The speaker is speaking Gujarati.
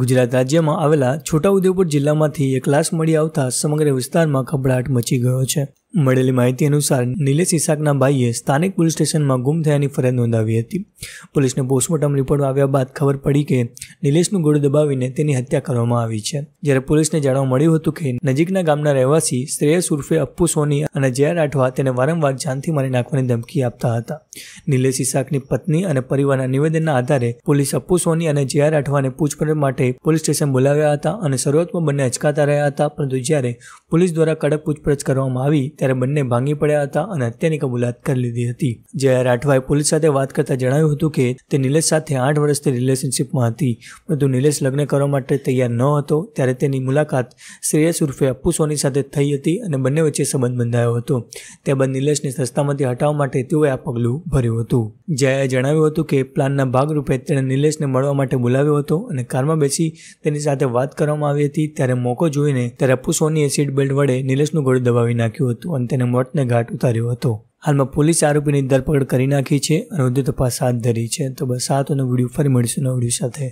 ગુજરાત રાજ્યમાં આવેલા છોટાઉદેપુર જિલ્લામાંથી એક લાશ મળી આવતા સમગ્ર વિસ્તારમાં ખબડાટ મચી ગયો છે મળેલી માહિતી અનુસાર નિલેશ ઇસાકના ભાઈએ સ્થાનિક પોલીસ સ્ટેશનમાં ગુમ થયાની ફરિયાદ નોંધાવી હતી પોલીસને પોસ્ટમોર્ટમ રિપોર્ટ આવ્યા બાદ ખબર પડી કે નિલેશનું ગોળું દબાવીને તેની હત્યા કરવામાં આવી છે જ્યારે પોલીસને જાણવા મળ્યું હતું કે નજીકના ગામના રહેવાસી શ્રેયસ ઉર્ફે અપ્પુ સોની અને જયા રાઠવા તેને વારંવાર જાનથી મારી નાખવાની ધમકી આપતા હતા નિલેશ ઇસાકની પત્ની અને પરિવારના નિવેદનના આધારે પોલીસ અપ્પુ સોની અને જયા રાઠવાને પૂછપરછ માટે પોલીસ સ્ટેશન બોલાવ્યા હતા અને શરૂઆતમાં બંને અચકાતા રહ્યા હતા પરંતુ જ્યારે પોલીસ દ્વારા કડક પૂછપરછ કરવામાં આવી ત્યારે બંને ભાંગી પડ્યા હતા અને હત્યાની કબૂલાત કરી લીધી હતી જયા રાઠવાએ પોલીસ સાથે વાત કરતા જણાવ્યું હતું કે તે નિલેશ સાથે આઠ વર્ષથી રિલેશનશીપમાં હતી પરંતુ નિલેશ લગ્ન કરવા માટે તૈયાર ન હતો ત્યારે તેની મુલાકાત શ્રેયસ ઉર્ફે અપ્પુ સોની સાથે થઈ હતી અને બંને વચ્ચે સંબંધ બંધાયો હતો ત્યારબાદ નિલેશને સસ્તામાંથી હટાવવા માટે તેઓએ આ પગલું ભર્યું હતું જયાએ જણાવ્યું હતું કે પ્લાનના ભાગરૂપે તેણે નિલેશને મળવા માટે બોલાવ્યો હતો અને કારમાં બેસી તેની સાથે વાત કરવામાં આવી હતી ત્યારે મોકો જોઈને ત્યારે અપ્પુ સોનીએ સીટ બેલ્ટ વડે નિલેશનું ગળું દબાવી નાખ્યું હતું અને તેને મોતને ઘાટ ઉતાર્યો હતો હાલમાં પોલીસ આરોપીની ધરપકડ કરી નાખી છે અને વધુ તપાસ હાથ ધરી છે તો બસ આ તો વિડીયો ફરી મળીશું નવા વિડીયો સાથે